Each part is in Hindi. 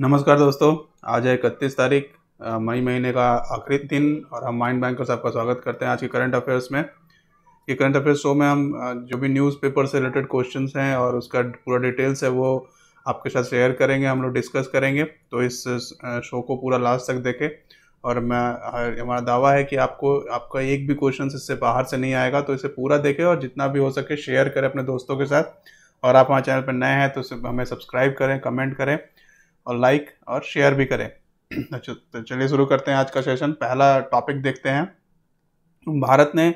नमस्कार दोस्तों आज है इकतीस तारीख मई महीने का आखिरी दिन और हम माइंड बैंकर्स आपका स्वागत करते हैं आज के करंट अफेयर्स में ये करंट अफेयर्स शो में हम जो भी न्यूज़पेपर से रिलेटेड क्वेश्चन हैं और उसका पूरा डिटेल्स है वो आपके साथ शेयर करेंगे हम लोग डिस्कस करेंगे तो इस शो को पूरा लास्ट तक देखें और मैं हमारा दावा है कि आपको आपका एक भी क्वेश्चन इससे बाहर से नहीं आएगा तो इसे पूरा देखें और जितना भी हो सके शेयर करें अपने दोस्तों के साथ और आप हमारे चैनल पर नए हैं तो हमें सब्सक्राइब करें कमेंट करें और लाइक और शेयर भी करें अच्छा तो चलिए शुरू करते हैं आज का सेशन पहला टॉपिक देखते हैं तो भारत ने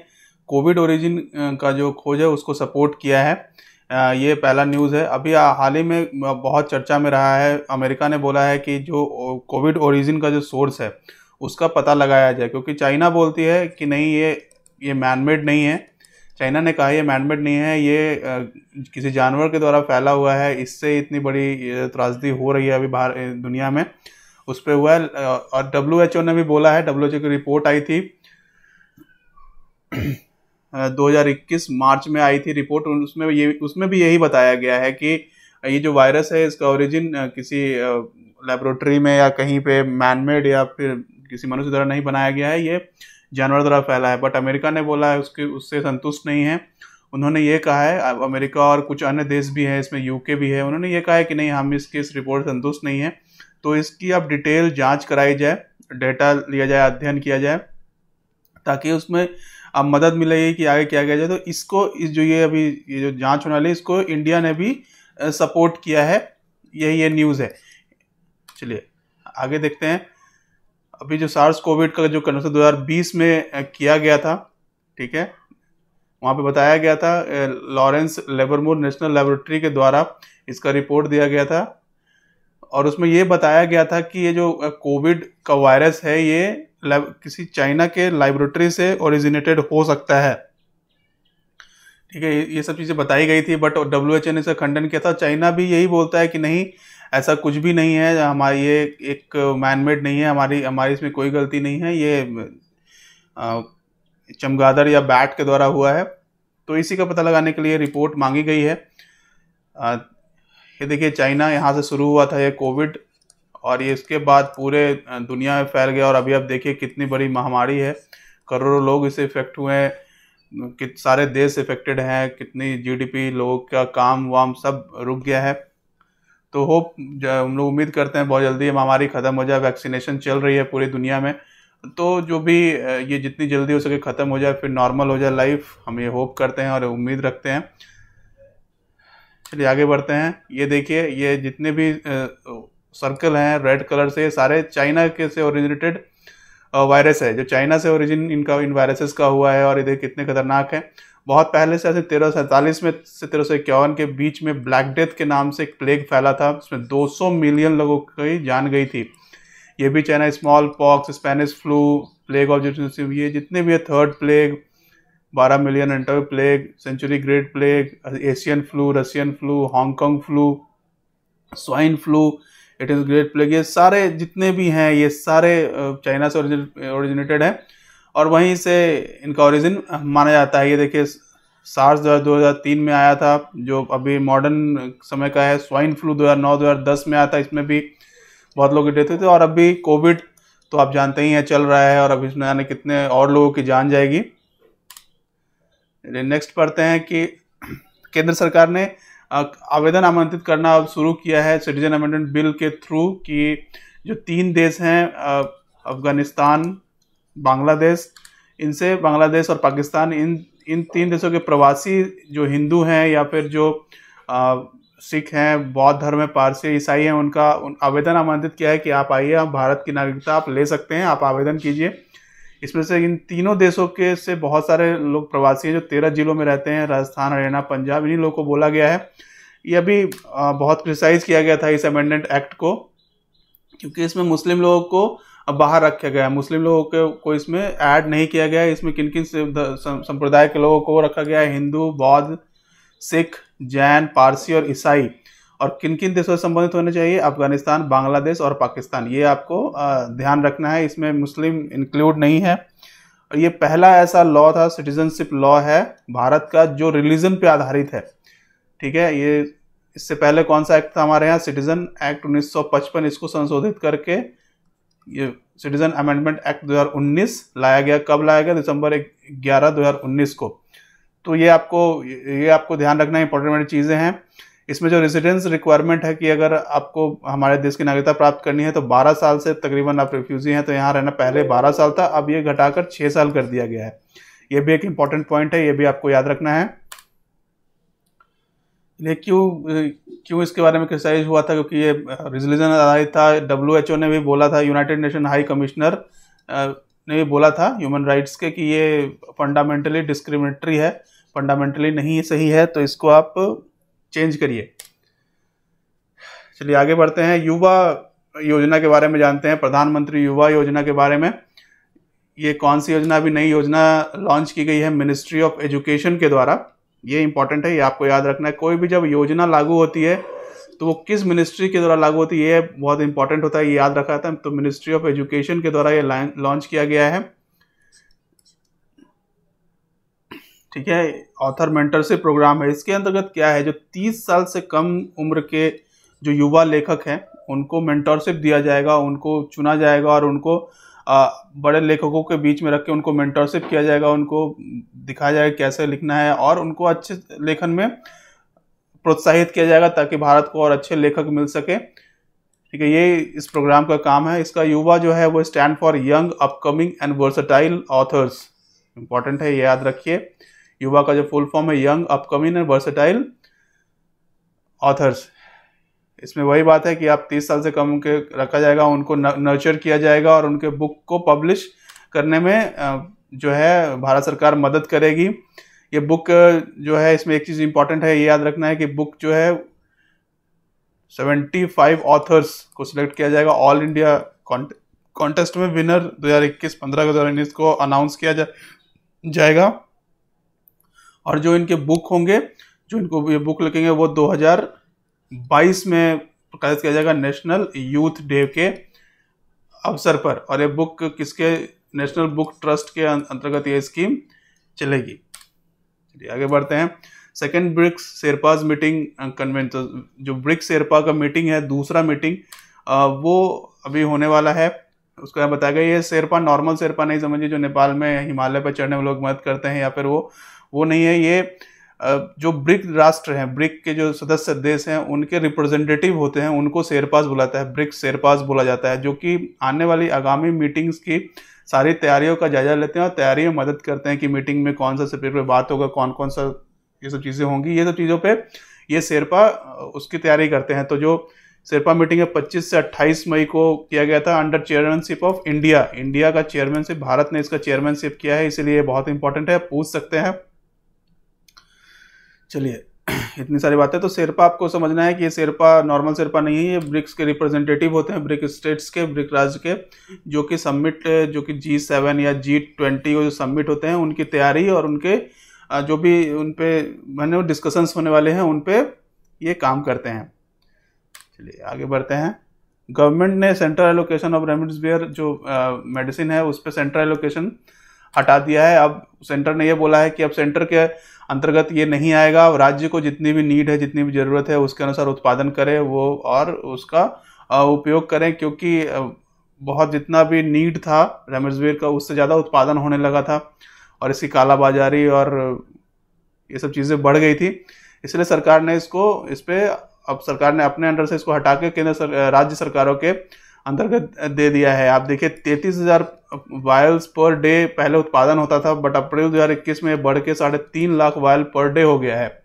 कोविड ओरिजिन का जो खोज है उसको सपोर्ट किया है ये पहला न्यूज़ है अभी हाल ही में बहुत चर्चा में रहा है अमेरिका ने बोला है कि जो कोविड ओरिजिन का जो सोर्स है उसका पता लगाया जाए क्योंकि चाइना बोलती है कि नहीं ये ये मैनमेड नहीं है चाइना ने कहा यह मैनमेड नहीं है ये किसी जानवर के द्वारा फैला हुआ है इससे इतनी बड़ी त्रासदी हो रही है अभी बाहर दुनिया में उस पर हुआ है और डब्ल्यू एच ओ ने भी बोला है डब्ल्यू एच ओ की रिपोर्ट आई थी 2021 मार्च में आई थी रिपोर्ट उसमें ये उसमें भी यही बताया गया है कि ये जो वायरस है इसका ओरिजिन किसी लेबोरेटरी में या कहीं पे मैनमेड या फिर किसी मनुष्य द्वारा नहीं बनाया गया है ये जानवर द्वारा फैला है बट अमेरिका ने बोला है उसके उससे संतुष्ट नहीं है उन्होंने ये कहा है अमेरिका और कुछ अन्य देश भी हैं इसमें यूके भी है उन्होंने ये कहा है कि नहीं हम इसके इस रिपोर्ट संतुष्ट नहीं है तो इसकी अब डिटेल जांच कराई जाए डेटा लिया जाए अध्ययन किया जाए ताकि उसमें अब मदद मिलेगी कि आगे क्या किया जाए तो इसको इस जो ये अभी ये जो जांच होने वाली है इसको इंडिया ने भी सपोर्ट किया है यही ये न्यूज़ है चलिए आगे देखते हैं अभी जो सार्स कोविड का जो कन्वेंशन 2020 में किया गया था ठीक है वहाँ पे बताया गया था लॉरेंस लेबरमोर नेशनल लेबोरेटरी के द्वारा इसका रिपोर्ट दिया गया था और उसमें ये बताया गया था कि ये जो कोविड का वायरस है ये किसी चाइना के लाइब्रेटरी से ओरिजिनेटेड हो सकता है ठीक है ये सब चीज़ें बताई गई थी बट डब्ल्यू एच ने इसका खंडन किया था चाइना भी यही बोलता है कि नहीं ऐसा कुछ भी नहीं है हमारी ये एक मैनमेड नहीं है हमारी हमारी इसमें कोई गलती नहीं है ये चमगादड़ या बैट के द्वारा हुआ है तो इसी का पता लगाने के लिए रिपोर्ट मांगी गई है ये देखिए चाइना यहाँ से शुरू हुआ था ये कोविड और ये इसके बाद पूरे दुनिया में फैल गया और अभी आप देखिए कितनी बड़ी महामारी है करोड़ों लोग इसे इफेक्ट हुए हैं कित सारे देश इफेक्टेड हैं कितनी जीडीपी लोगों का काम वाम सब रुक गया है तो होप हम लोग उम्मीद करते हैं बहुत जल्दी महामारी ख़त्म हो जाए वैक्सीनेशन चल रही है पूरी दुनिया में तो जो भी ये जितनी जल्दी हो सके ख़त्म हो जाए फिर नॉर्मल हो जाए लाइफ हम ये होप करते हैं और उम्मीद रखते हैं चलिए आगे बढ़ते हैं ये देखिए ये जितने भी सर्कल हैं रेड कलर से सारे चाइना के से ओरिजिनेटेड वायरस है जो चाइना से ओरिजिन इनका इन वायरसेस का हुआ है और इधर कितने खतरनाक हैं बहुत पहले से ऐसे तेरह सैंतालीस में से तेरह सौ इक्यावन के बीच में ब्लैक डेथ के नाम से एक प्लेग फैला था जिसमें 200 मिलियन लोगों की जान गई थी ये भी China smallpox Spanish flu plague of जिप्सिम ये जितने भी है थर्ड प्लेग बारह million enter plague century great plague Asian flu Russian flu Hong Kong flu swine flu it is great plague ये सारे जितने भी हैं ये सारे चाइना से ओरिजिनेटेड हैं और वहीं से इनका ओरिजिन माना जाता है ये देखिए सार्स दो हज़ार तीन में आया था जो अभी मॉडर्न समय का है स्वाइन फ्लू दो हज़ार नौ दो हज़ार दस में आया था इसमें भी बहुत लोग डेथ हुए थे और अभी कोविड तो आप जानते ही हैं चल रहा है और अभी इसमें आने कितने और लोगों की जान जाएगी नेक्स्ट पढ़ते हैं कि केंद्र सरकार ने आवेदन आमंत्रित करना अब शुरू किया है सिटीजन अमेंडमेंट बिल के थ्रू कि जो तीन देश हैं अफगानिस्तान बांग्लादेश इनसे बांग्लादेश और पाकिस्तान इन इन तीन देशों के प्रवासी जो हिंदू हैं या फिर जो सिख हैं बौद्ध धर्म है पारसी ईसाई हैं उनका उन आवेदन आमंत्रित किया है कि आप आइए आप भारत की नागरिकता आप ले सकते हैं आप आवेदन कीजिए इसमें से इन तीनों देशों के से बहुत सारे लोग प्रवासी हैं जो तेरह जिलों में रहते हैं राजस्थान हरियाणा पंजाब इन्हीं लोगों को बोला गया है यह भी बहुत क्रिटिसाइज़ किया गया था इस अमेंडमेंट एक्ट को क्योंकि इसमें मुस्लिम लोगों को बाहर रखा गया है मुस्लिम लोगों के को इसमें ऐड नहीं किया गया है इसमें किन किन संप्रदाय के लोगों को रखा गया है हिंदू बौद्ध सिख जैन पारसी और ईसाई और किन किन देशों से संबंधित होने चाहिए अफगानिस्तान बांग्लादेश और पाकिस्तान ये आपको ध्यान रखना है इसमें मुस्लिम इंक्लूड नहीं है और ये पहला ऐसा लॉ था सिटीजनशिप लॉ है भारत का जो रिलीजन पे आधारित है ठीक है ये इससे पहले कौन सा एक्ट था हमारे यहाँ सिटीजन एक्ट 1955 इसको संशोधित करके ये सिटीजन अमेंडमेंट एक्ट 2019 लाया गया कब लाया गया दिसंबर ग्यारह 2019 को तो ये आपको ये आपको ध्यान रखना इंपॉर्टेंट चीज़ें हैं इसमें जो रेजिडेंस रिक्वायरमेंट है कि अगर आपको हमारे देश की नागरिकता प्राप्त करनी है तो 12 साल से तकरीबन आप रिफ्यूजी हैं तो यहाँ रहना पहले 12 साल था अब ये घटाकर 6 साल कर दिया गया है ये भी एक इम्पॉर्टेंट पॉइंट है ये भी आपको याद रखना है ये क्यों क्यों इसके बारे में क्रिटिसाइज हुआ था क्योंकि ये रिजोल्यूशन आधारित था डब्ल्यू एच ओ ने भी बोला था यूनाइटेड नेशन हाई कमिश्नर ने भी बोला था ह्यूमन राइट्स के कि ये फंडामेंटली डिस्क्रिमिनेटरी है फंडामेंटली नहीं सही है तो इसको आप चेंज करिए चलिए आगे बढ़ते हैं युवा योजना के बारे में जानते हैं प्रधानमंत्री युवा योजना के बारे में ये कौन सी योजना अभी नई योजना लॉन्च की गई है मिनिस्ट्री ऑफ एजुकेशन के द्वारा ये इंपॉर्टेंट है ये आपको याद रखना है कोई भी जब योजना लागू होती है तो वो किस मिनिस्ट्री के द्वारा लागू होती है ये बहुत इंपॉर्टेंट होता है ये याद रखा था तो मिनिस्ट्री ऑफ एजुकेशन के द्वारा ये लॉन्च किया गया है ठीक है ऑथर मेंटरशिप प्रोग्राम है इसके अंतर्गत क्या है जो 30 साल से कम उम्र के जो युवा लेखक हैं उनको मेंटरशिप दिया जाएगा उनको चुना जाएगा और उनको बड़े लेखकों के बीच में रख के उनको मेंटरशिप किया जाएगा उनको दिखाया जाएगा कैसे लिखना है और उनको अच्छे लेखन में प्रोत्साहित किया जाएगा ताकि भारत को और अच्छे लेखक मिल सके ठीक है ये इस प्रोग्राम का काम है इसका युवा जो है वो stand for young upcoming and versatile authors important है ये याद रखिए युवा का जो फुल फॉर्म है young upcoming and versatile authors इसमें वही बात है कि आप तीस साल से कम के रखा जाएगा उनको नर्चर किया जाएगा और उनके बुक को पब्लिश करने में जो है भारत सरकार मदद करेगी ये बुक जो है इसमें एक चीज़ इंपॉर्टेंट है ये याद रखना है कि बुक जो है 75 ऑथर्स को सिलेक्ट किया जाएगा ऑल इंडिया कॉन्टेस्ट में विनर 2021 15 उन्नीस को अनाउंस किया जा, जाएगा और जो इनके बुक होंगे जो इनको ये बुक लिखेंगे वो हजार बाईस में प्रकाशित किया जाएगा नेशनल यूथ डे के अवसर पर और ये बुक किसके नेशनल बुक ट्रस्ट के अं-, अंतर्गत ये स्कीम चलेगी चलिए आगे बढ़ते हैं second BRICS sherpas meeting convention तो जो ब्रिक्स शेरपा का मीटिंग है दूसरा मीटिंग वो अभी होने वाला है उसको यहाँ बताया गया ये शेरपा नॉर्मल शेरपा नहीं समझिए जो नेपाल में हिमालय पर चढ़ने में लोग मदद करते हैं या फिर वो वो नहीं है ये जो ब्रिक राष्ट्र हैं ब्रिक के जो सदस्य देश हैं उनके रिप्रेजेंटेटिव होते हैं उनको शेरपास बुलाता है ब्रिक्स शेरपास बोला जाता है जो कि आने वाली आगामी मीटिंग्स की सारी तैयारियों का जायजा लेते हैं और तैयारी में मदद करते हैं कि मीटिंग में कौन सा सब्जेक्ट पर बात होगा कौन कौन सा ये सब चीज़ें होंगी ये सब चीज़ों पर ये शेरपा उसकी तैयारी करते हैं तो जो शेरपा मीटिंग है 25 से 28 मई को किया गया था under chairmanship of India India का चेयरमैनशिप भारत ने इसका चेयरमैनशिप किया है इसलिए बहुत इंपॉर्टेंट है पूछ सकते हैं चलिए इतनी सारी बातें तो शेरपा आपको समझना है कि ये शेरपा नॉर्मल शेरपा नहीं है ये ब्रिक्स के रिप्रेजेंटेटिव होते हैं ब्रिक स्टेट्स के ब्रिक राज्य के जो कि सबमिट जो कि जी सेवन या जी ट्वेंटी जो सबमिट होते हैं उनकी तैयारी और उनके जो भी उन पर मैंने डिस्कशंस होने वाले हैं उन पर ये काम करते हैं चलिए आगे बढ़ते हैं गवर्नमेंट ने सेंट्रल एलोकेशन ऑफ रेमडिसवियर जो मेडिसिन है उस पर सेंट्रल एलोकेशन हटा दिया है अब सेंटर ने यह बोला है कि अब सेंटर के अंतर्गत ये नहीं आएगा राज्य को जितनी भी नीड है जितनी भी ज़रूरत है उसके अनुसार उत्पादन करें वो और उसका उपयोग करें क्योंकि बहुत जितना भी नीड था रेमडेसिविर का उससे ज़्यादा उत्पादन होने लगा था और इसकी कालाबाजारी और ये सब चीज़ें बढ़ गई थी इसलिए सरकार ने इसको इस पर अब सरकार ने अपने अंडर से इसको हटा के केंद्र सर, राज्य सरकारों के अंतर्गत दे दिया है आप देखिए तैतीस हज़ार वायल्स पर डे पहले उत्पादन होता था बट अप्रैल 2021 में बढ़ के साढ़े तीन लाख वायल पर डे हो गया है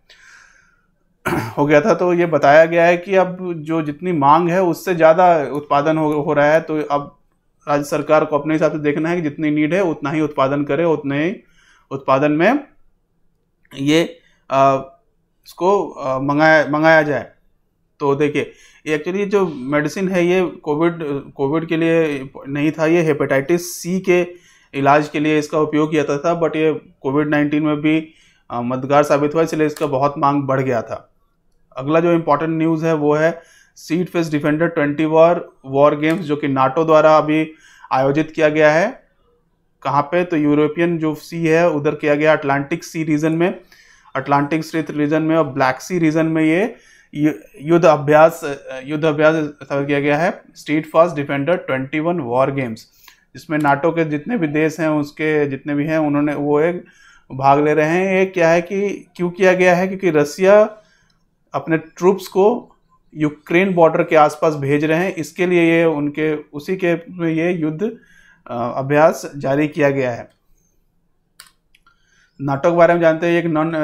हो गया था तो ये बताया गया है कि अब जो जितनी मांग है उससे ज़्यादा उत्पादन हो, हो रहा है तो अब राज्य सरकार को अपने हिसाब से देखना है कि जितनी नीड है उतना ही उत्पादन करे उतने ही उत्पादन में ये आ, इसको मंगाया मंगाया जाए तो देखिए ये एक्चुअली जो मेडिसिन है ये कोविड कोविड के लिए नहीं था ये हेपेटाइटिस सी के इलाज के लिए इसका उपयोग किया जाता था बट ये कोविड नाइन्टीन में भी मददगार साबित हुआ इसलिए इसका बहुत मांग बढ़ गया था अगला जो इम्पोर्टेंट न्यूज़ है वो है steadfast defender twenty war war games जो कि नाटो द्वारा अभी आयोजित किया गया है कहाँ पे तो यूरोपियन जो सी है उधर किया गया अटलांटिक सी रीजन में अटलांटिक सी रीजन में और ब्लैक सी रीजन में ये युद्ध अभ्यास युद्ध अभ्यास स्थापित किया गया है steadfast defender twenty one war games जिसमें नाटो के जितने भी देश हैं उसके जितने भी हैं उन्होंने वो एक भाग ले रहे हैं ये क्या है कि क्यों किया गया है क्योंकि रसिया अपने ट्रूप्स को यूक्रेन बॉर्डर के आसपास भेज रहे हैं इसके लिए ये उनके उसी के में ये युद्ध अभ्यास जारी किया गया है नाटो के बारे में जानते हैं एक non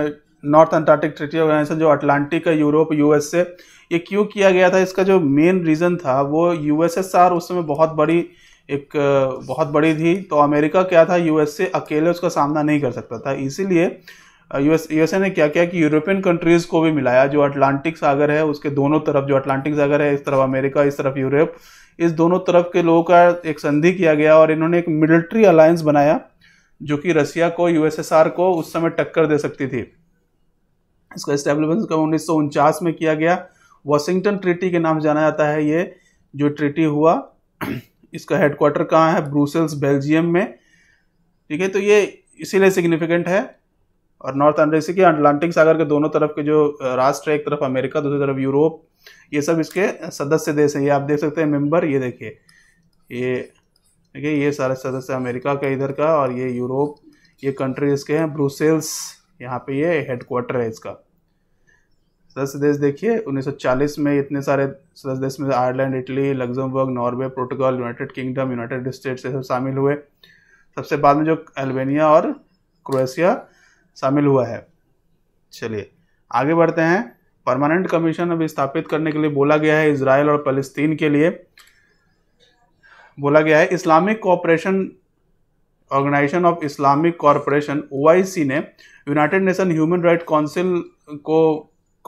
north Antarctic treaty organisation जो अटलांटिक है यूरोप यूएसए ये क्यों किया गया था इसका जो मेन रीज़न था वो यूएसएसआर उस समय बहुत बड़ी एक बहुत बड़ी थी तो अमेरिका क्या था यूएसए अकेले उसका सामना नहीं कर सकता था इसीलिए यूएस यूएसए ने क्या किया कि यूरोपियन कंट्रीज़ को भी मिलाया जो अटलांटिक सागर है उसके दोनों तरफ जो अटलांटिक सागर है इस तरफ अमेरिका इस तरफ यूरोप इस दोनों तरफ के लोगों का एक संधि किया गया और इन्होंने एक मिलिट्री अलायंस बनाया जो कि रसिया को यूएसएसआर को उस समय टक्कर दे सकती थी इसका इस्टेब्लिशमेंट कब उन्नीस में किया गया वाशिंगटन ट्रिटी के नाम से जाना जाता है ये जो ट्रिटी हुआ इसका हेडक्वार्टर कहाँ है ब्रूसेल्स बेल्जियम में ठीक है तो ये इसीलिए सिग्निफिकेंट है और नॉर्थ अमेरिका के अटलांटिक सागर के दोनों तरफ के जो राष्ट्र है एक तरफ अमेरिका दूसरी तरफ यूरोप ये सब इसके सदस्य देश हैं ये आप देख सकते हैं मेंबर ये देखिए ये ठीक है ये सारे सदस्य अमेरिका का इधर का और ये यूरोप ये कंट्री इसके हैं ब्रूसेल्स यहाँ पे ये हेडक्वार्टर है इसका सदस्य देश देखिए 1940 में इतने सारे सदस्य देश में Ireland Italy Luxembourg Norway Portugal United Kingdom United States ये सब शामिल हुए सबसे बाद में जो अल्बेनिया और क्रोएशिया शामिल हुआ है चलिए आगे बढ़ते हैं परमानेंट कमीशन अभी स्थापित करने के लिए बोला गया है इसराइल और फलस्तीन के लिए बोला गया है Islamic cooperation organisation of Islamic corporation O ने United Nation human right council को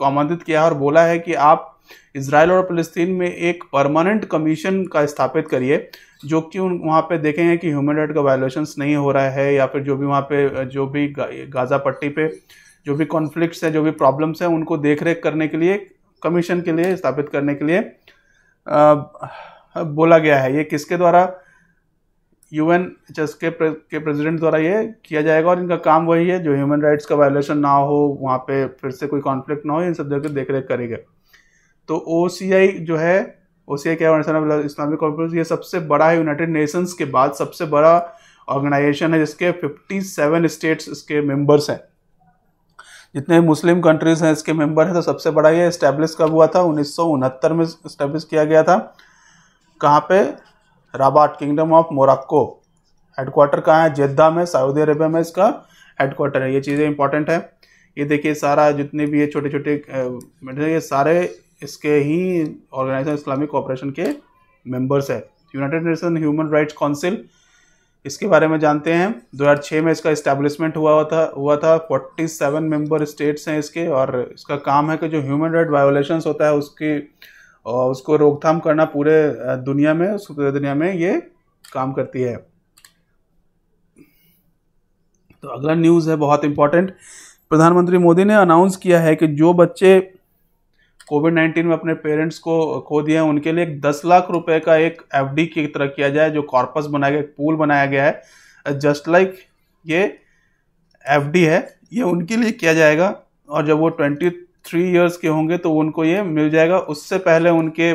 को आमंत्रित किया है और बोला है कि आप इसराइल और फलस्तीन में एक परमानेंट कमीशन का स्थापित करिए जो कि उन वहाँ पे देखेंगे कि ह्यूमन राइट का वायोलेशन नहीं हो रहा है या फिर जो भी वहाँ पे जो भी गाज़ा पट्टी पे जो भी कॉन्फ्लिक्ट्स हैं जो भी प्रॉब्लम्स हैं उनको देख रेख करने के लिए कमीशन के लिए स्थापित करने के लिए आ, बोला गया है ये किसके द्वारा यू एन के प्रे, के प्रेसिडेंट द्वारा ये किया जाएगा और इनका काम वही है जो ह्यूमन राइट्स का वायलेशन ना हो वहाँ पे फिर से कोई कॉन्फ्लिक्ट ना हो इन सब जगह देख रेख करेगा तो ओ जो है ओ सी आई क्या इस्लामिक कॉन्फ्रेंस ये सबसे बड़ा है यूनाइटेड नेशंस के बाद सबसे बड़ा ऑर्गेनाइजेशन है जिसके 57 स्टेट्स इसके मेंबर्स हैं जितने मुस्लिम कंट्रीज हैं इसके मेंबर हैं तो सबसे बड़ा ये इस्टेब्लिश कब हुआ था उन्नीस में इस्टेब्लिश किया गया था कहाँ पे Rabat kingdom of Morocco headquarter कहाँ है जेद्दा में सऊदी अरेबिया में इसका हेडक्वार्टर है ये चीज़ें इंपॉर्टेंट है ये देखिए सारा जितने भी ये छोटे छोटे मतलब ये सारे इसके ही ऑर्गेनाइजेशन इस्लामिक कॉपरेशन के मेंबर्स है United Nation human rights council इसके बारे में जानते हैं 2006 में इसका इस्टेब्लिशमेंट हुआ हुआ था हुआ था 47 मेंबर स्टेट्स हैं इसके और इसका काम है कि जो ह्यूमन राइट वायोलेशंस होता है उसकी और उसको रोकथाम करना पूरे दुनिया में पूरे दुनिया में ये काम करती है तो अगला न्यूज़ है बहुत इंपॉर्टेंट प्रधानमंत्री मोदी ने अनाउंस किया है कि जो बच्चे कोविड नाइन्टीन में अपने पेरेंट्स को खो दिए हैं उनके लिए एक दस लाख रुपए का एक एफ डी की तरह किया जाए जो कॉर्पस बनाया गया एक पूल बनाया गया है जस्ट लाइक ये एफ डी है ये उनके लिए किया जाएगा और जब वो ट्वेंटी थ्री इयर्स के होंगे तो उनको ये मिल जाएगा उससे पहले उनके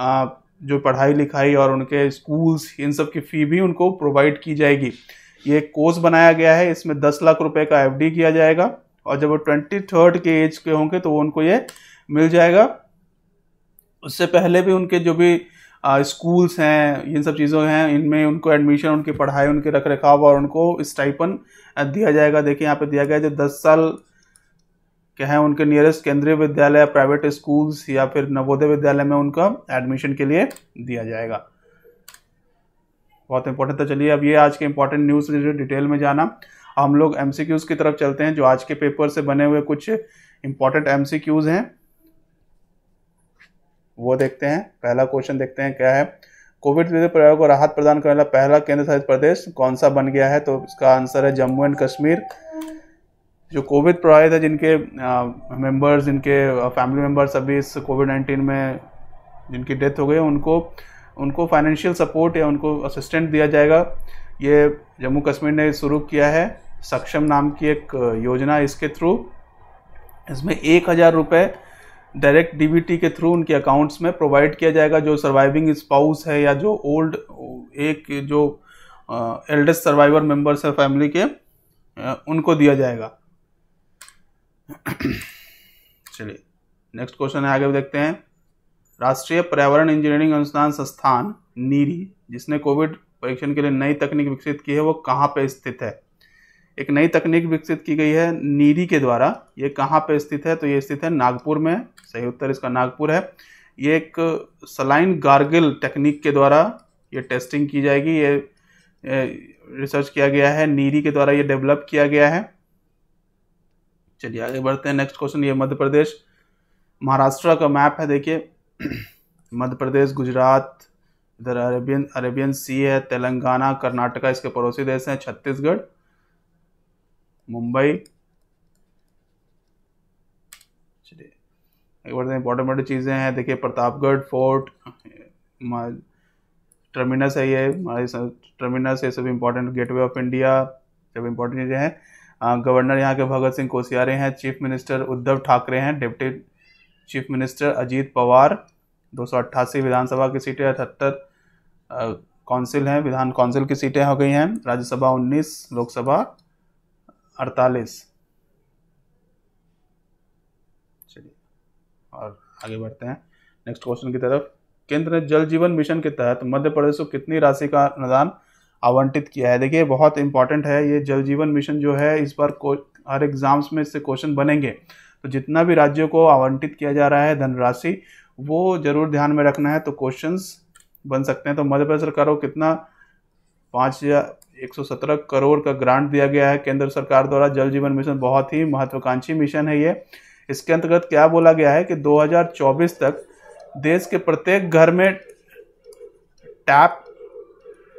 आ, जो पढ़ाई लिखाई और उनके स्कूल्स इन सब की फ़ी भी उनको प्रोवाइड की जाएगी ये कोर्स बनाया गया है इसमें दस लाख रुपए का एफ किया जाएगा और जब वो ट्वेंटी थर्ड के एज के होंगे तो वो उनको ये मिल जाएगा उससे पहले भी उनके जो भी स्कूल्स हैं इन सब चीज़ों हैं इनमें उनको एडमिशन उनकी पढ़ाई उनके रख रखाव और उनको स्टाइपन दिया जाएगा देखिए यहाँ पे दिया गया जो दस साल क्या है उनके नियरेस्ट केंद्रीय विद्यालय प्राइवेट स्कूल्स या फिर नवोदय विद्यालय में उनका एडमिशन के लिए दिया जाएगा बहुत इंपॉर्टेंट तो चलिए अब ये आज के इंपॉर्टेंट न्यूज़ रिलेटेड डिटेल में जाना हम लोग एम की तरफ चलते हैं जो आज के पेपर से बने हुए कुछ इंपॉर्टेंट एम हैं वो देखते हैं पहला क्वेश्चन देखते हैं क्या है कोविड प्रयोग को राहत प्रदान करने वाला पहला केंद्र शासित प्रदेश कौन सा बन गया है तो इसका आंसर है जम्मू एंड कश्मीर जो कोविड प्रभावित है जिनके मेंबर्स जिनके फैमिली मेंबर्स सभी इस कोविड नाइन्टीन में जिनकी डेथ हो गई उनको उनको फाइनेंशियल सपोर्ट या उनको असिस्टेंट दिया जाएगा ये जम्मू कश्मीर ने शुरू किया है सक्षम नाम की एक योजना इसके थ्रू इसमें एक हज़ार रुपये डायरेक्ट डी के थ्रू उनके अकाउंट्स में प्रोवाइड किया जाएगा जो सर्वाइविंग स्पाउस है या जो ओल्ड एक जो एल्डेस्ट सर्वाइवर मेंबर्स है फैमिली के उनको दिया जाएगा चलिए नेक्स्ट क्वेश्चन है आगे देखते हैं राष्ट्रीय पर्यावरण इंजीनियरिंग अनुसंधान संस्थान नीरी जिसने कोविड परीक्षण के लिए नई तकनीक विकसित की है वो कहाँ पर स्थित है एक नई तकनीक विकसित की गई है नीरी के द्वारा ये कहाँ पे स्थित है तो ये स्थित है नागपुर में सही उत्तर इसका नागपुर है ये एक सलाइन गार्गिल टेक्निक के द्वारा ये टेस्टिंग की जाएगी ये रिसर्च किया गया है नीरी के द्वारा ये डेवलप किया गया है चलिए आगे बढ़ते हैं नेक्स्ट क्वेश्चन ये मध्य प्रदेश महाराष्ट्र का मैप है देखिए मध्य प्रदेश गुजरात इधर अरेबियन अरेबियन सी है तेलंगाना कर्नाटका इसके पड़ोसी देश हैं छत्तीसगढ़ मुंबई चलिए एक बार इंपॉर्टेंट इंपॉर्टेंट चीज़ें हैं देखिए प्रतापगढ़ फोर्ट टर्मिनस है ये टर्मिनस ये सब इंपॉर्टेंट गेटवे ऑफ इंडिया सब इंपॉर्टेंट चीज़ें हैं गवर्नर यहाँ के भगत सिंह कोसियारे हैं चीफ मिनिस्टर उद्धव ठाकरे हैं deputy chief minister Ajit Pawar दो विधानसभा की सीटें अठहत्तर काउंसिल हैं विधान काउंसिल की सीटें हो गई हैं राज्यसभा 19 लोकसभा 48 चलिए और आगे बढ़ते हैं नेक्स्ट क्वेश्चन की तरफ केंद्र ने जल जीवन मिशन के तहत मध्य प्रदेश को कितनी राशि का अनुदान आवंटित किया है देखिए बहुत इंपॉर्टेंट है ये जल जीवन मिशन जो है इस बार हर एग्जाम्स में इससे क्वेश्चन बनेंगे तो जितना भी राज्यों को आवंटित किया जा रहा है धनराशि वो जरूर ध्यान में रखना है तो क्वेश्चंस बन सकते हैं तो मध्य प्रदेश सरकार को कितना पाँच हज़ार एक सौ सत्रह करोड़ का ग्रांट दिया गया है केंद्र सरकार द्वारा जल जीवन मिशन बहुत ही महत्वाकांक्षी मिशन है ये इसके अंतर्गत क्या बोला गया है कि 2024 तक देश के प्रत्येक घर में टैप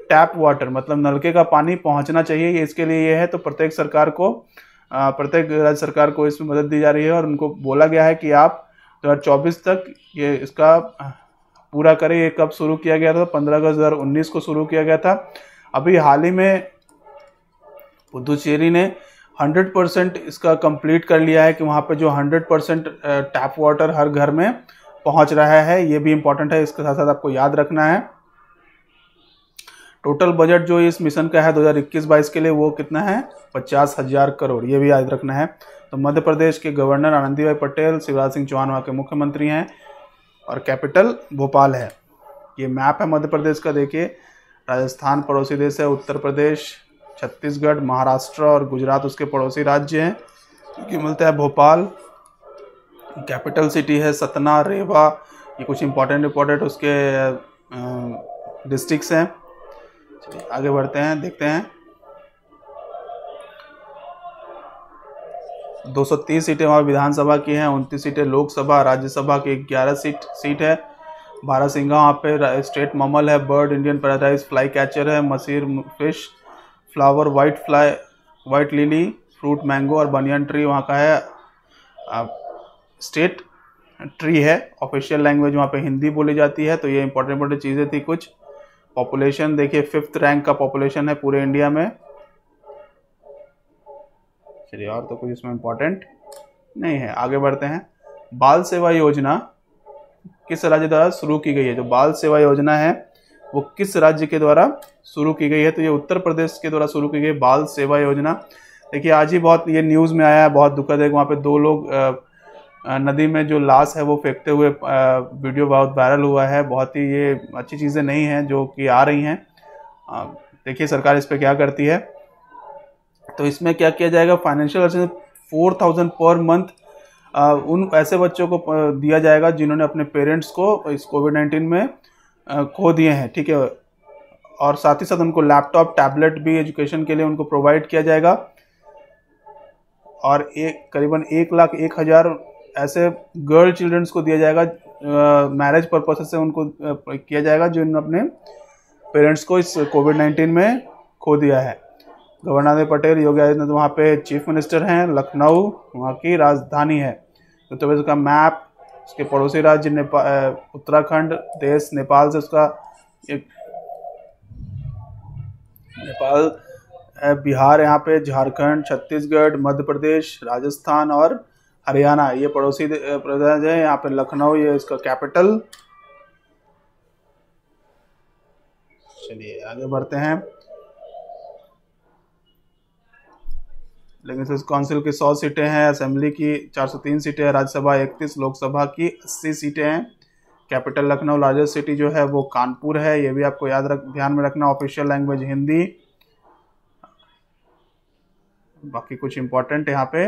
टैप वाटर मतलब नलके का पानी पहुंचना चाहिए ये इसके लिए ये है तो प्रत्येक सरकार को प्रत्येक राज्य सरकार को इसमें मदद दी जा रही है और उनको बोला गया है कि आप दो तो तक ये इसका पूरा करें ये कब शुरू किया गया था पंद्रह अगस्त दो को शुरू किया गया था अभी हाल ही में पुदुचेरी ने 100 परसेंट इसका कंप्लीट कर लिया है कि वहाँ पे जो 100 परसेंट टैप वाटर हर घर में पहुँच रहा है ये भी इम्पोर्टेंट है इसके साथ साथ आपको याद रखना है टोटल बजट जो इस मिशन का है 2021-22 के लिए वो कितना है पचास हजार करोड़ ये भी याद रखना है तो मध्य प्रदेश के गवर्नर भाई पटेल शिवराज सिंह चौहान वहाँ के मुख्यमंत्री हैं और कैपिटल भोपाल है ये मैप है मध्य प्रदेश का देखिए राजस्थान पड़ोसी देश है उत्तर प्रदेश छत्तीसगढ़ महाराष्ट्र और गुजरात उसके पड़ोसी राज्य हैं क्योंकि मिलता है भोपाल कैपिटल सिटी है सतना रेवा ये कुछ इम्पोर्टेंट इम्पोर्टेंट उसके डिस्ट्रिक्स हैं चलिए आगे बढ़ते हैं देखते हैं 230 सीटें वहाँ विधानसभा की हैं उनतीस सीटें लोकसभा राज्यसभा की 11 सीट सीट है बारह सिंगा वहाँ पे स्टेट ममल है bird Indian paradise flycatcher है mahseer fish flower white fly white lily fruit mango और बनियन ट्री वहाँ का है स्टेट ट्री है ऑफिशियल लैंग्वेज वहाँ पे हिंदी बोली जाती है तो ये इंपॉर्टेंट इंपॉर्टेंट चीज़ें थी कुछ पॉपुलेशन देखिए फिफ्थ रैंक का पॉपुलेशन है पूरे इंडिया में चलिए और तो कुछ इसमें इंपॉर्टेंट नहीं है आगे बढ़ते हैं बाल सेवा योजना किस राज्य द्वारा शुरू की गई है जो बाल सेवा योजना है वो किस राज्य के द्वारा शुरू की गई है तो ये उत्तर प्रदेश के द्वारा शुरू की गई बाल सेवा योजना देखिए आज ही बहुत ये न्यूज़ में आया है बहुत दुखद है वहाँ पे दो लोग नदी में जो लाश है वो फेंकते हुए वीडियो बहुत वायरल हुआ है बहुत ही ये अच्छी चीज़ें नहीं हैं जो कि आ रही हैं देखिए सरकार इस पर क्या करती है तो इसमें क्या किया जाएगा financial assistance four thousand per month उन ऐसे बच्चों को दिया जाएगा जिन्होंने अपने पेरेंट्स को इस कोविड नाइन्टीन में खो दिए हैं ठीक है और साथ ही साथ उनको लैपटॉप टैबलेट भी एजुकेशन के लिए उनको प्रोवाइड किया जाएगा और एक करीबन एक लाख एक हज़ार ऐसे गर्ल चिल्ड्रंस को दिया जाएगा मैरिज पर्पज से उनको किया जाएगा जो इन अपने पेरेंट्स को इस कोविड नाइन्टीन में खो दिया है गवर्नर पटेल योगी आदित्यनाथ वहाँ पे चीफ मिनिस्टर हैं लखनऊ वहाँ की राजधानी है उत्तर तो प्रदेश का मैप उसके पड़ोसी राज्य नेपाल उत्तराखंड देश नेपाल से उसका एक नेपाल बिहार यहाँ पे झारखंड छत्तीसगढ़ मध्य प्रदेश राजस्थान और हरियाणा ये पड़ोसी प्रदेश है यहाँ पे लखनऊ ये इसका कैपिटल चलिए आगे बढ़ते हैं लेकिन काउंसिल की 100 सीटें हैं असेंबली की 403 सीटें हैं राज्यसभा 31 लोकसभा की 80 सीटें हैं कैपिटल लखनऊ लार्जेस्ट सिटी जो है वो कानपुर है ये भी आपको याद रख ध्यान में रखना ऑफिशियल लैंग्वेज हिंदी बाकी कुछ इंपॉर्टेंट यहाँ पे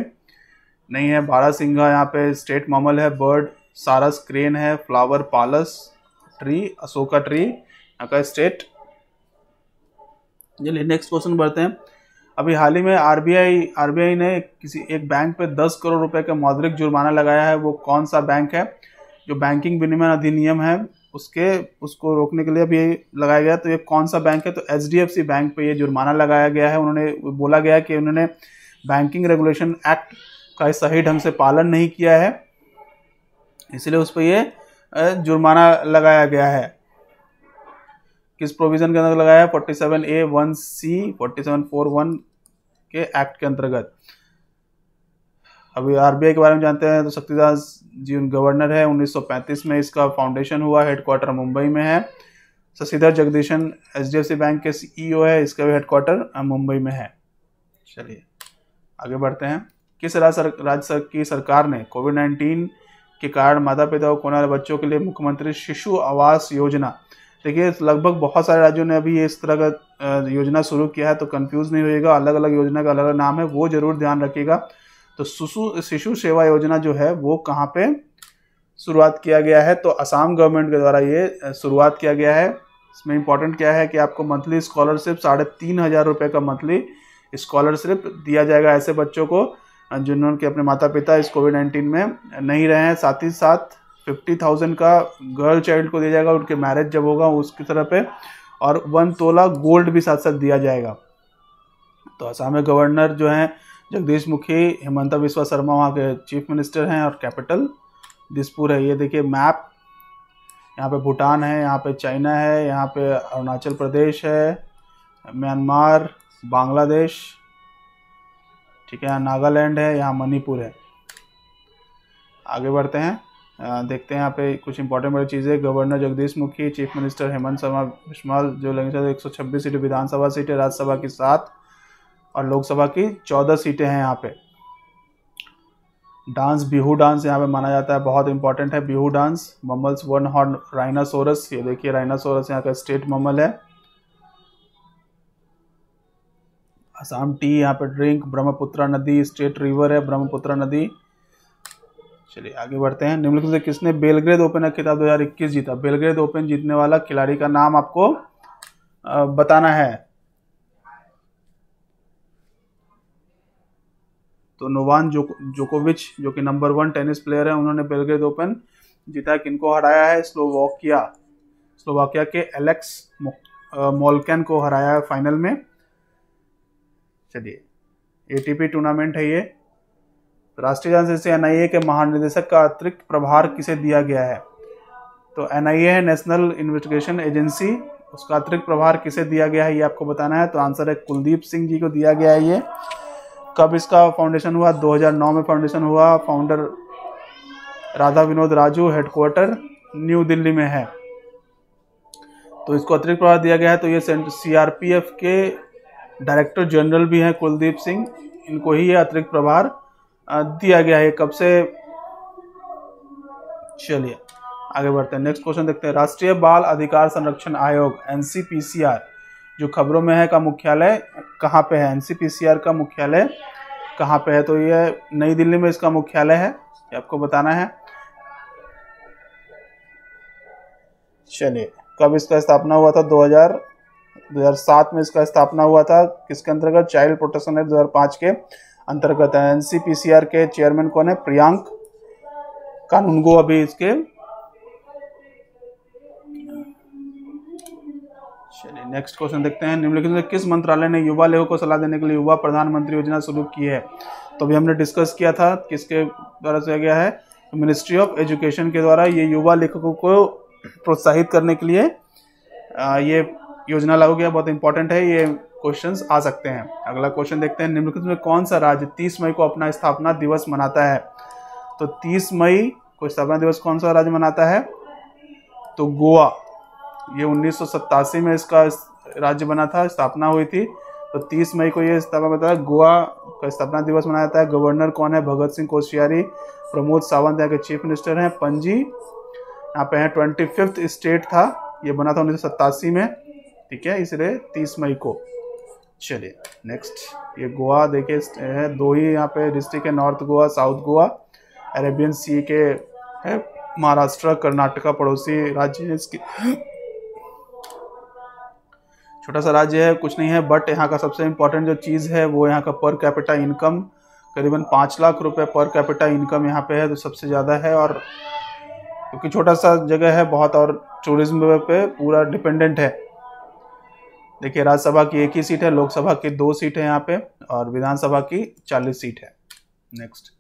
नहीं है बारह सिंघा यहाँ पे स्टेट ममल है बर्ड सारस क्रेन है flower palash tree Ashoka tree यहाँ का स्टेट चलिए नेक्स्ट क्वेश्चन बढ़ते हैं अभी हाल ही में आरबीआई आरबीआई ने किसी एक बैंक पे दस करोड़ रुपए का मौद्रिक जुर्माना लगाया है वो कौन सा बैंक है जो बैंकिंग विनिमय अधिनियम है उसके उसको रोकने के लिए अभी लगाया गया तो ये कौन सा बैंक है तो एच बैंक पे ये जुर्माना लगाया गया है उन्होंने बोला गया कि उन्होंने बैंकिंग रेगुलेशन एक्ट उसका सही ढंग से पालन नहीं किया है इसलिए उस पर यह जुर्माना लगाया गया है किस प्रोविज़न के अंदर लगाया है forty seven A one C forty seven four one के एक्ट के अंतर्गत अभी आरबीआई के बारे में जानते हैं तो शक्तिदास जी उन गवर्नर है 1935 में इसका फाउंडेशन हुआ हेडक्वार्टर मुंबई में है शशिधर जगदीशन एचडीएफसी बैंक के सीईओ e है इसका भी हेडक्वार्टर मुंबई में है चलिए आगे बढ़ते हैं किस राज्य सर, की सरकार ने कोविड नाइन्टीन के कारण माता पिता और कोने बच्चों के लिए मुख्यमंत्री शिशु आवास योजना देखिए लगभग बहुत सारे राज्यों ने अभी इस तरह का योजना शुरू किया है तो कंफ्यूज नहीं होएगा अलग अलग योजना का अलग अलग नाम है वो जरूर ध्यान रखिएगा तो शिशु शिशु सेवा योजना जो है वो कहाँ पे शुरुआत किया गया है तो असम गवर्नमेंट के द्वारा ये शुरुआत किया गया है इसमें इंपॉर्टेंट क्या है कि आपको मंथली स्कॉलरशिप साढ़े तीन हज़ार रुपये का मंथली स्कॉलरशिप दिया जाएगा ऐसे बच्चों को जिन्होंने के अपने माता पिता इस कोविड नाइन्टीन में नहीं रहे हैं साथ ही साथ फिफ्टी थाउजेंड का गर्ल चाइल्ड को दिया जाएगा उनके मैरिज जब होगा उसकी तरफ पे और वन तोला गोल्ड भी साथ साथ दिया जाएगा तो असम में गवर्नर जो हैं जगदीश मुखी हेमंता विश्वा शर्मा वहाँ के चीफ मिनिस्टर हैं और कैपिटल दिसपुर है ये देखिए मैप यहाँ पे भूटान है यहाँ पे चाइना है यहाँ पे अरुणाचल प्रदेश है म्यांमार बांग्लादेश ठीक है यहाँ नागालैंड है यहाँ मणिपुर है आगे बढ़ते हैं देखते हैं यहाँ पे कुछ इंपॉर्टेंट बड़ी चीज़ें governor Jagdish Mukhi chief minister Hemant Sharma बिश्माल जो लगे एक सौ छब्बीस सीटें विधानसभा सीटें राज्यसभा की सात और लोकसभा की चौदह सीटें हैं यहाँ पे डांस बिहू डांस यहाँ पे माना जाता है बहुत इंपॉर्टेंट है Bihu dance mammals one horn rhinoceros ये देखिए राइनासोरस यहाँ का स्टेट मम्मल है असम टी यहाँ पे ड्रिंक ब्रह्मपुत्र नदी स्टेट रिवर है ब्रह्मपुत्र नदी चलिए आगे बढ़ते हैं निम्नलिखित से किसने बेलग्रेड ओपन का खिताब 2021 जीता बेलग्रेड ओपन जीतने वाला खिलाड़ी का नाम आपको बताना है तो नोवान जो, जोकोविच जो कि नंबर वन टेनिस प्लेयर है उन्होंने बेलग्रेड ओपन जीता किनको हराया है स्लोवाकिया स्लोवाकिया के एलेक्स मोलकैन को हराया है फाइनल में चलिए एटीपी टूर्नामेंट है ये राष्ट्रीय जांच एजेंसी एनआईए के महानिदेशक का अतिरिक्त प्रभार किसे दिया गया है तो एनआईए है नेशनल इन्वेस्टिगेशन एजेंसी उसका अतिरिक्त प्रभार किसे दिया गया है ये आपको बताना है तो आंसर है कुलदीप सिंह जी को दिया गया है ये कब इसका फाउंडेशन हुआ 2009 में फाउंडेशन हुआ फाउंडर राधा विनोद राजू हेडक्वार्टर न्यू दिल्ली में है तो इसको अतिरिक्त प्रभार दिया गया है तो ये सी के डायरेक्टर जनरल भी हैं कुलदीप सिंह इनको ही ये अतिरिक्त प्रभार दिया गया है कब से चलिए आगे बढ़ते हैं नेक्स्ट क्वेश्चन देखते हैं राष्ट्रीय बाल अधिकार संरक्षण आयोग एन जो खबरों में है का मुख्यालय कहाँ पे है एन का मुख्यालय कहाँ पे है तो ये नई दिल्ली में इसका मुख्यालय है ये आपको बताना है चलिए कब इसका स्थापना हुआ था 2007 में इसका स्थापना हुआ था किसके अंतर्गत चाइल्ड प्रोटेक्शन एक्ट दो के अंतर्गत है एनसीपीसीआर के चेयरमैन कौन है प्रियांक कानूनगो अभी इसके चलिए नेक्स्ट क्वेश्चन देखते हैं निम्नलिखित में किस मंत्रालय ने युवा लेखों को सलाह देने के लिए युवा प्रधानमंत्री योजना शुरू की है तो अभी हमने डिस्कस किया था किसके द्वारा किया गया है मिनिस्ट्री ऑफ एजुकेशन के द्वारा ये युवा लेखकों को प्रोत्साहित करने के लिए ये योजना लागू किया बहुत इंपॉर्टेंट है ये क्वेश्चन आ सकते हैं अगला क्वेश्चन देखते हैं निम्नलिखित में कौन सा राज्य तीस मई को अपना स्थापना दिवस मनाता है तो तीस मई को स्थापना दिवस कौन सा राज्य मनाता है तो गोवा ये उन्नीस में इसका राज्य बना था स्थापना हुई थी तो 30 मई को ये स्थापना बताया गोवा का स्थापना दिवस मनाया जाता है गवर्नर कौन है भगत सिंह कोशियारी प्रमोद सावंत यहाँ के चीफ मिनिस्टर हैं पंजी यहाँ पे हैं ट्वेंटी फिफ्थ स्टेट था ये बना था उन्नीस में ठीक है इसलिए तीस मई को चलिए नेक्स्ट ये गोवा देखिए है दो ही यहाँ पे डिस्ट्रिक्ट है North Goa South Goa Arabian sea के है महाराष्ट्र कर्नाटका पड़ोसी राज्य है इसकी छोटा सा राज्य है कुछ नहीं है बट यहाँ का सबसे इम्पोर्टेंट जो चीज़ है वो यहाँ का पर कैपिटा इनकम करीबन पाँच लाख रुपए पर कैपिटा इनकम यहाँ पे है तो सबसे ज़्यादा है और क्योंकि छोटा सा जगह है बहुत और टूरिज्म पे पूरा डिपेंडेंट है देखिए राज्यसभा की एक ही सीट है लोकसभा की दो सीट है यहाँ पे और विधानसभा की चालीस सीट है नेक्स्ट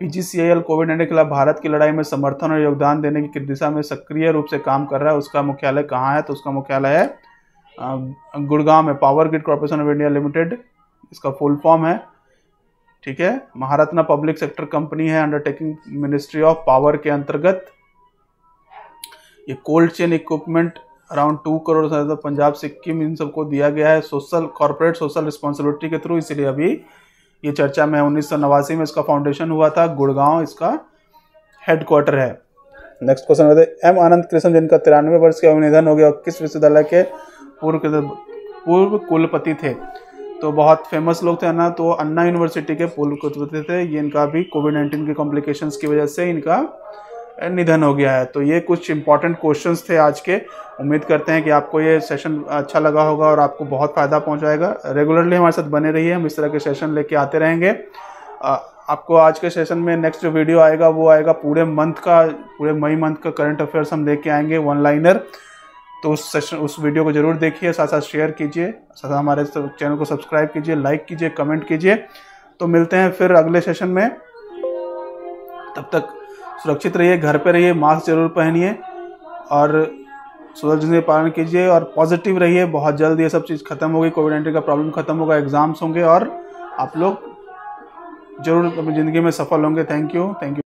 पीजीसीएल कोविड नाइन्टीन के खिलाफ भारत की लड़ाई में समर्थन और योगदान देने की दिशा में सक्रिय रूप से काम कर रहा है उसका मुख्यालय कहाँ है तो उसका मुख्यालय है गुड़गांव में power grid corporation of India limited इसका फुल फॉर्म है ठीक है महारत्ना पब्लिक सेक्टर कंपनी है अंडरटेकिंग मिनिस्ट्री ऑफ पावर के अंतर्गत ये cold chain equipment around two crore Punjab Sikkim इन सबको दिया गया है सोशल कॉरपोरेट सोशल रिस्पॉन्सिबिलिटी के थ्रू इसलिए अभी ये चर्चा में उन्नीस सौ नवासी में इसका फाउंडेशन हुआ था गुड़गांव इसका हेडक्वार्टर है नेक्स्ट क्वेश्चन बताए एम आनंद कृष्ण जिनका तिरानवे वर्ष के निधन हो गया और किस विश्वविद्यालय के पूर्व पूर्व कुलपति थे तो बहुत फेमस लोग थे ना तो अन्ना यूनिवर्सिटी के पूर्व कुलपति थे ये इनका भी कोविड नाइन्टीन के कॉम्प्लिकेशन की वजह से इनका निधन हो गया है तो ये कुछ इंपॉर्टेंट क्वेश्चंस थे आज के उम्मीद करते हैं कि आपको ये सेशन अच्छा लगा होगा और आपको बहुत फ़ायदा पहुंचाएगा रेगुलरली हमारे साथ बने रहिए हम इस तरह के सेशन लेके आते रहेंगे आपको आज के सेशन में नेक्स्ट जो वीडियो आएगा वो आएगा पूरे मंथ का पूरे मई मंथ का करंट अफेयर्स हम लेके आएंगे वन लाइनर तो उस सेशन उस वीडियो को जरूर देखिए साथ साथ शेयर कीजिए साथ साथ हमारे चैनल को सब्सक्राइब कीजिए लाइक कीजिए कमेंट कीजिए तो मिलते हैं फिर अगले सेशन में तब तक सुरक्षित रहिए घर पे रहिए मास्क जरूर पहनिए और सोशल पालन कीजिए और पॉजिटिव रहिए बहुत जल्द ये सब चीज़ खत्म होगी कोविड नाइन्टीन का प्रॉब्लम खत्म होगा एग्जाम्स होंगे और आप लोग जरूर अपनी ज़िंदगी में सफल होंगे थैंक यू थैंक यू